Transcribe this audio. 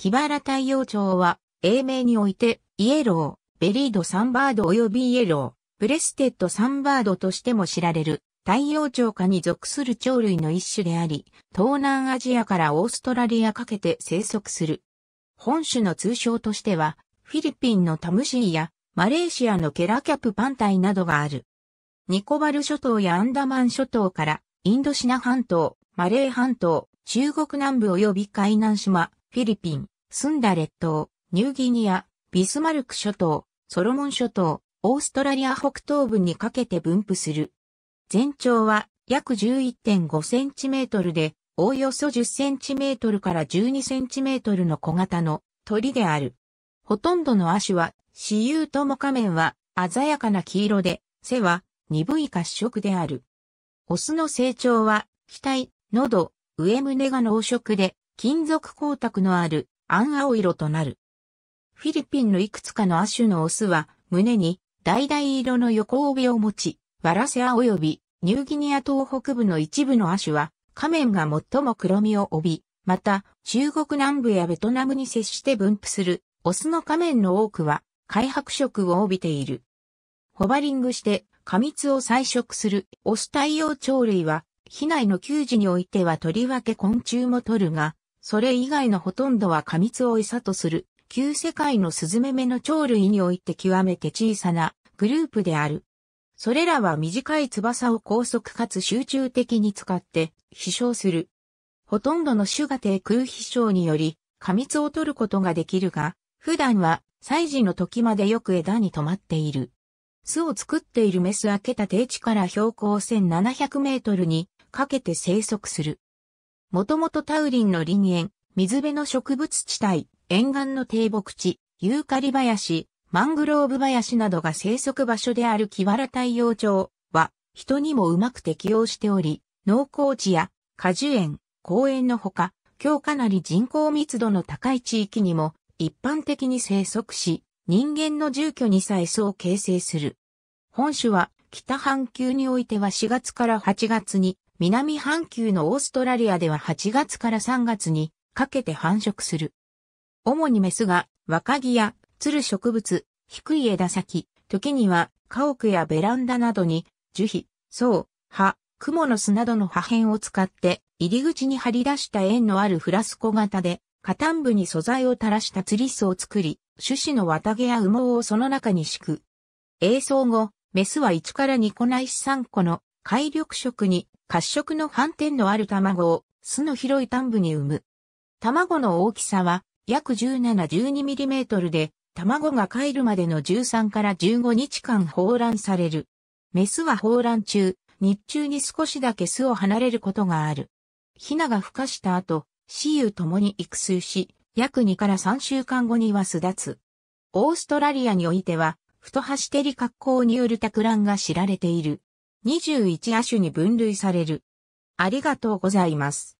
キバラ太陽町は、英名において、イエロー、ベリードサンバード及びイエロー、ブレステッドサンバードとしても知られる、太陽鳥下に属する鳥類の一種であり、東南アジアからオーストラリアかけて生息する。本種の通称としては、フィリピンのタムシーや、マレーシアのケラキャプパンタイなどがある。ニコバル諸島やアンダマン諸島から、インドシナ半島、マレー半島、中国南部及び海南島、フィリピン、スンダ列島、ニューギニア、ビスマルク諸島、ソロモン諸島、オーストラリア北東部にかけて分布する。全長は約11.5センチメートルで、おおよそ10センチメートルから12センチメートルの小型の鳥である。ほとんどの足は、私有とも仮面は鮮やかな黄色で、背は鈍い褐色である。オスの成長は、額、喉、上胸が濃色で、金属光沢のある暗青色となる。フィリピンのいくつかの亜種のオスは、胸に、橙色の横帯を持ち、ワラセア及び、ニューギニア東北部の一部の亜種は、仮面が最も黒みを帯び、また、中国南部やベトナムに接して分布する、オスの仮面の多くは、開白色を帯びている。ホバリングして、過密を採食する、オス太陽鳥類は、被内の給仕においてはとりわけ昆虫も取るが、それ以外のほとんどは過密を餌とする、旧世界のスズメメの鳥類において極めて小さなグループである。それらは短い翼を高速かつ集中的に使って飛翔する。ほとんどの種が低空飛翔により、過密を取ることができるが、普段は祭事の時までよく枝に止まっている。巣を作っているメスはけた低地から標高1700メートルにかけて生息する。もともとタウリンの林園、水辺の植物地帯、沿岸の低木地、ユーカリ林、マングローブ林などが生息場所である木原太陽町は人にもうまく適応しており、農耕地や果樹園、公園のほか、今日かなり人口密度の高い地域にも一般的に生息し、人間の住居にさえそう形成する。本種は北半球においては4月から8月に南半球のオーストラリアでは8月から3月にかけて繁殖する。主にメスが若木やつる植物、低い枝先、時には家屋やベランダなどに樹皮、草、葉、蜘蛛の巣などの破片を使って入り口に張り出した円のあるフラスコ型で下端部に素材を垂らした釣り巣を作り、種子の綿毛や羽毛をその中に敷く。栄装後、メスは1から2個ないし3個の海緑色に褐色の斑点のある卵を巣の広い端部に産む。卵の大きさは約 17-12mm で、卵が帰るまでの13から15日間放卵される。メスは放卵中、日中に少しだけ巣を離れることがある。ヒナが孵化した後、雌雄ともに育成し、約2から3週間後には巣立つ。オーストラリアにおいては、太橋テリ格好による托卵が知られている。21亜種に分類される。ありがとうございます。